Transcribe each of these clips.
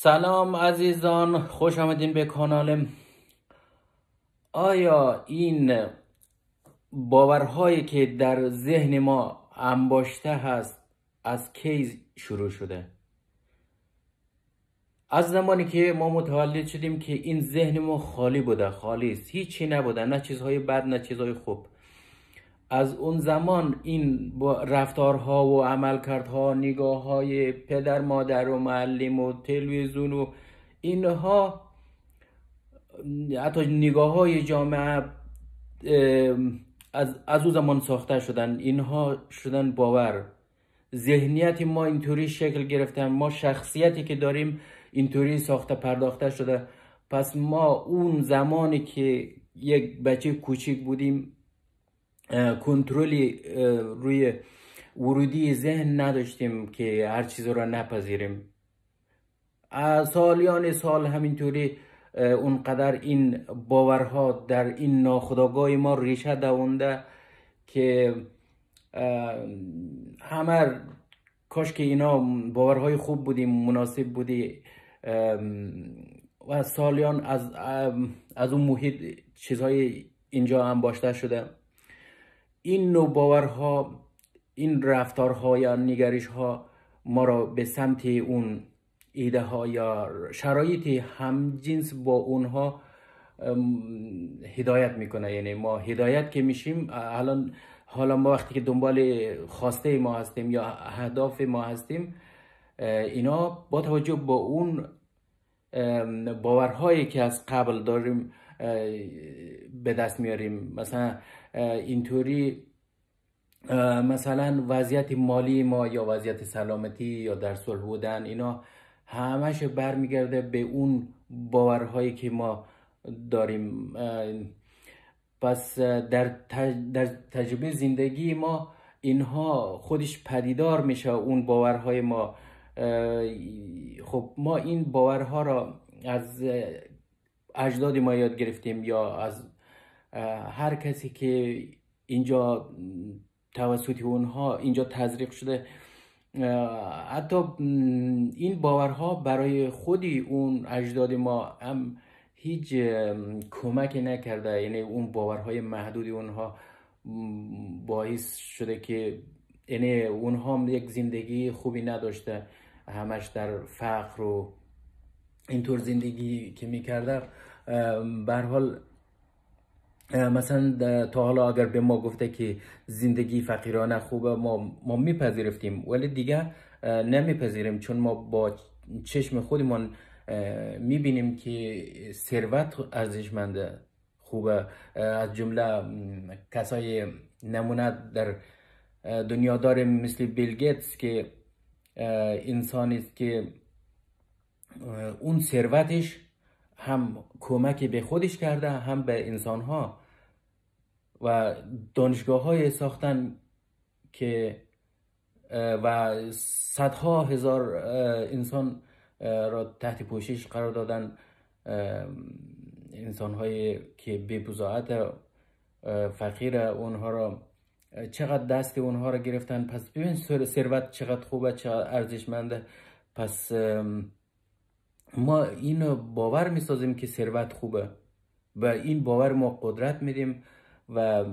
سلام عزیزان خوش آمدین به کانال آیا این باورهایی که در ذهن ما انباشته هست از کی شروع شده از زمانی که ما متولد شدیم که این ذهن ما خالی بوده خالی است هیچی نبوده نه چیزهای بد نه چیزهای خوب از اون زمان این با رفتارها و عملکردها نگاه های پدر مادر و معلم و تلویزیون و اینها حتی نگاه های جامعه از, از او زمان ساخته شدن اینها شدن باور ذهنیت ما اینطوری شکل گرفتن ما شخصیتی که داریم اینطوری ساخته پرداخته شده پس ما اون زمانی که یک بچه کوچیک بودیم کنترلی روی ورودی ذهن نداشتیم که هر چیز را نپذیریم سالیان سال همینطوری اونقدر این باورها در این ناخداگاه ما ریشه دوانده که همه کاش که اینا باورهای خوب بودیم مناسب بودی و سالیان از, از اون محیط چیزهای اینجا هم باشته شده این نوع باورها این رفتارها یا نگریش ها ما را به سمت اون ایده ها یا شرایط همجنس با اونها هدایت میکنه یعنی ما هدایت که میشیم الان حالا ما وقتی که دنبال خواسته ما هستیم یا اهداف ما هستیم اینا با توجه با اون باورهایی که از قبل داریم به دست میاریم مثلا اینطوری مثلا وضعیت مالی ما یا وضعیت سلامتی یا در صلح بودن اینا همش برمیگرده به اون باورهایی که ما داریم پس در, تجربه زندگی ما اینها خودش پدیدار میشه اون باورهای ما خب ما این باورها را از اجداد ما یاد گرفتیم یا از هر کسی که اینجا توسط اونها اینجا تزریق شده حتی این باورها برای خودی اون اجداد ما هم هیچ کمک نکرده یعنی اون باورهای محدودی اونها باعث شده که یعنی اونها هم یک زندگی خوبی نداشته همش در فقر و اینطور زندگی که میکرده به مثلا تا حالا اگر به ما گفته که زندگی فقیرانه خوبه ما, میپذیرفتیم ولی دیگه نمیپذیریم چون ما با چشم خودمان میبینیم که ثروت ارزشمنده خوبه از جمله کسای نمونه در دنیا داریم مثل بیل گیتس که انسانی است که اون ثروتش هم کمکی به خودش کرده هم به انسان ها و دانشگاه های ساختن که و صدها هزار انسان را تحت پوشش قرار دادن انسان های که به بزاعت فقیر اونها را چقدر دست اونها را گرفتن پس ببین ثروت چقدر خوبه چقدر ارزشمنده پس ما اینو باور میسازیم که ثروت خوبه و این باور ما قدرت میدیم و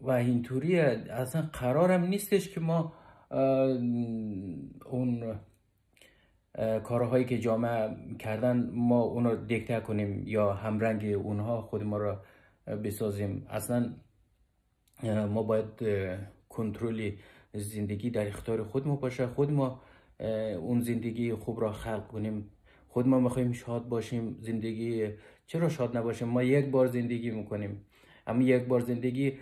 و اینطوری اصلا قرارم نیستش که ما اون کارهایی که جامعه کردن ما اون رو دکته کنیم یا همرنگ اونها خود ما رو بسازیم اصلا ما باید کنترلی زندگی در اختیار خود ما باشه خود ما اون زندگی خوب را خلق کنیم خود ما میخوایم شاد باشیم زندگی چرا شاد نباشیم ما یک بار زندگی میکنیم اما یک بار زندگی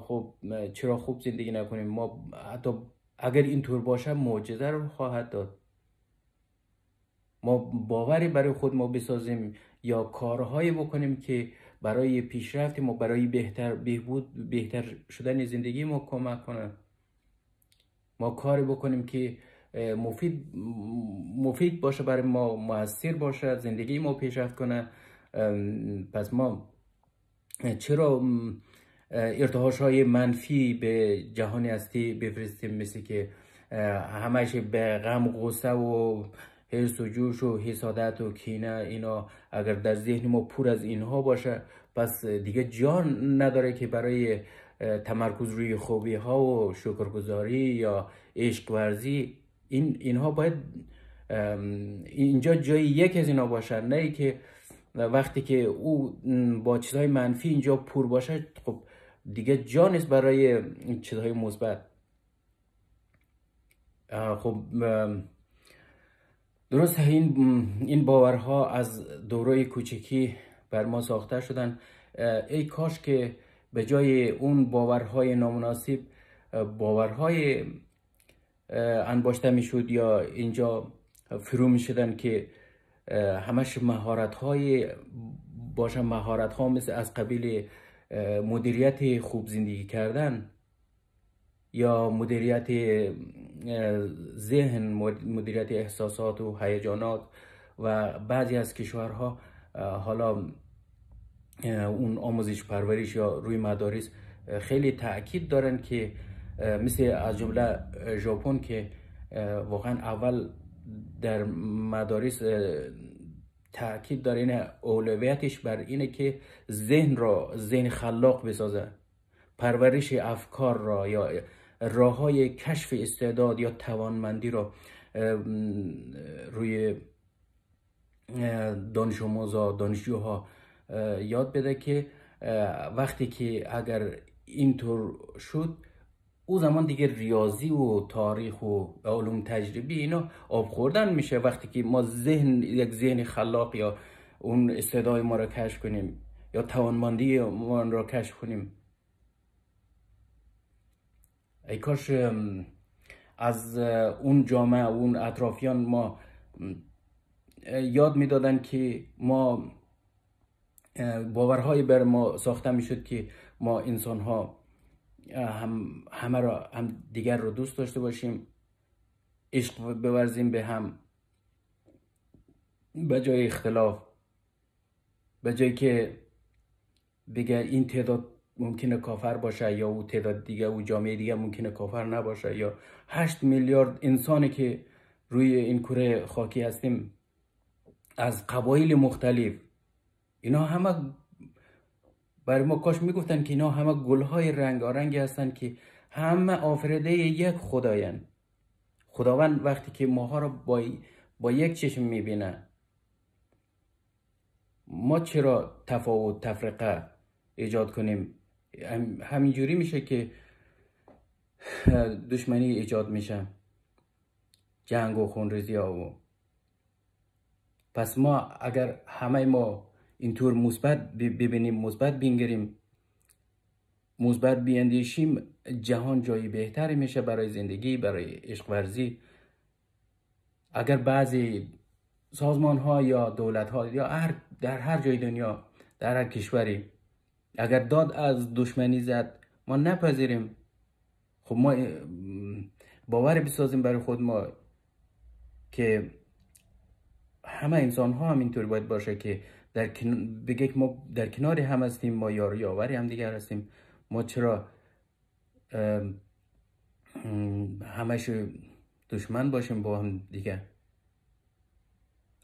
خب چرا خوب زندگی نکنیم ما حتی اگر اینطور باشه معجزه رو خواهد داد ما باوری برای خود ما بسازیم یا کارهایی بکنیم که برای پیشرفت ما برای بهتر بهبود بهتر شدن زندگی ما کمک کنه ما کاری بکنیم که مفید مفید باشه برای ما موثر باشه زندگی ما پیشرفت کنه پس ما چرا ارتحاش های منفی به جهان هستی بفرستیم مثل که همش به غم غصه و حس و جوش و حسادت و کینه اینا اگر در ذهن ما پور از اینها باشه پس دیگه جان نداره که برای تمرکز روی خوبی ها و شکرگزاری یا عشق ورزی این اینها باید اینجا جایی یک از اینا باشن نه ای که وقتی که او با چیزهای منفی اینجا پور باشه خب دیگه جا نیست برای چیزهای مثبت خب درست این این باورها از دوره کوچکی بر ما ساخته شدن ای کاش که به جای اون باورهای نامناسب باورهای انباشته میشد یا اینجا فرو می شدن که همش مهارت های باشن مهارت ها مثل از قبیل مدیریت خوب زندگی کردن یا مدیریت ذهن مدیریت احساسات و هیجانات و بعضی از کشورها حالا اون آموزش پروریش یا روی مدارس خیلی تاکید دارن که مثل از جمله ژاپن که واقعا اول در مدارس تاکید داره اولویتش بر اینه که ذهن را ذهن خلاق بسازه پرورش افکار را یا راه های کشف استعداد یا توانمندی را روی دانش آموزا دانشجوها یاد بده که وقتی که اگر اینطور شد او زمان دیگه ریاضی و تاریخ و علوم تجربی اینا آب میشه وقتی که ما ذهن یک ذهن خلاق یا اون استعدای ما را کشف کنیم یا توانمندی ما را کشف کنیم ای کاش از اون جامعه و اون اطرافیان ما یاد میدادن که ما باورهای بر ما ساخته میشد که ما انسان ها هم همه را هم دیگر رو دوست داشته باشیم عشق بورزیم به هم به جای اختلاف به جای که بگه این تعداد ممکنه کافر باشه یا او تعداد دیگه او جامعه دیگه ممکنه کافر نباشه یا هشت میلیارد انسانی که روی این کره خاکی هستیم از قبایل مختلف اینا همه برای ما کاش میگفتن که اینا همه رنگ رنگارنگی هستند که همه آفریده یک خدایان خداوند وقتی که ماها را با, با یک چشم میبینه ما چرا تفاوت تفرقه ایجاد کنیم همینجوری میشه که دشمنی ایجاد میشه جنگ و خونریزی ها و پس ما اگر همه ما اینطور مثبت ببینیم مثبت بینگریم مثبت بیندیشیم جهان جایی بهتری میشه برای زندگی برای عشق ورزی اگر بعضی سازمان ها یا دولت ها یا هر در هر جای دنیا در هر کشوری اگر داد از دشمنی زد ما نپذیریم خب ما باور بسازیم برای خود ما که همه انسان ها هم اینطور باید باشه که در کن... ما در کنار هم هستیم ما یاری آوری هم دیگر هستیم ما چرا همش دشمن باشیم با هم دیگه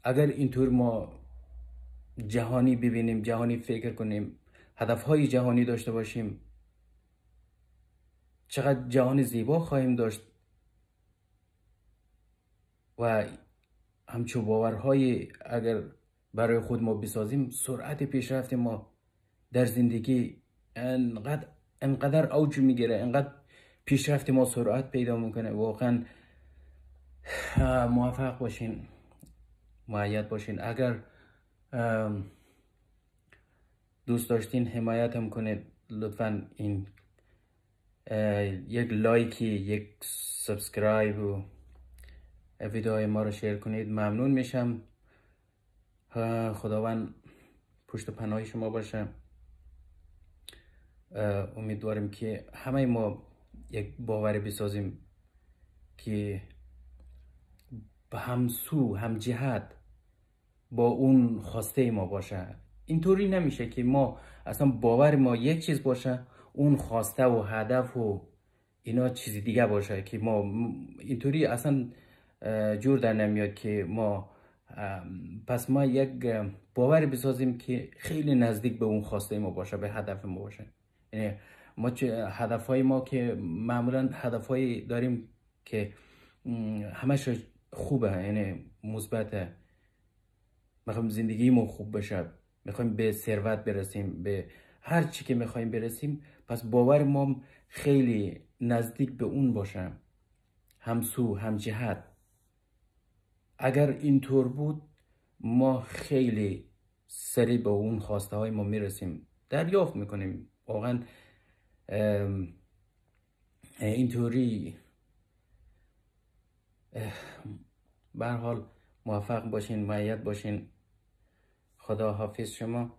اگر اینطور ما جهانی ببینیم جهانی فکر کنیم های جهانی داشته باشیم چقدر جهان زیبا خواهیم داشت و همچون باورهای اگر برای خود ما بسازیم سرعت پیشرفت ما در زندگی انقدر انقدر اوج میگیره انقدر پیشرفت ما سرعت پیدا میکنه واقعا موفق باشین معید باشین اگر دوست داشتین حمایت هم کنید لطفا این یک لایکی یک سبسکرایب و ویدیوهای ما رو شیر کنید ممنون میشم خداوند پشت پناه شما باشه امیدواریم که همه ما یک باور بسازیم که به همسو هم جهت با اون خواسته ما باشه اینطوری نمیشه که ما اصلا باور ما یک چیز باشه اون خواسته و هدف و اینا چیزی دیگه باشه که ما اینطوری اصلا جور در نمیاد که ما پس ما یک باور بسازیم که خیلی نزدیک به اون خواسته ما باشه به هدف ما باشه یعنی ما چه ما که معمولا هدف داریم که همش خوبه یعنی مثبت میخوایم زندگی ما خوب بشه میخوایم به ثروت برسیم به هر چی که میخوایم برسیم پس باور ما خیلی نزدیک به اون باشه همسو همجهت اگر اینطور بود ما خیلی سری به اون خواسته های ما میرسیم دریافت میکنیم واقعا اینطوری به حال موفق باشین معیت باشین خدا حافظ شما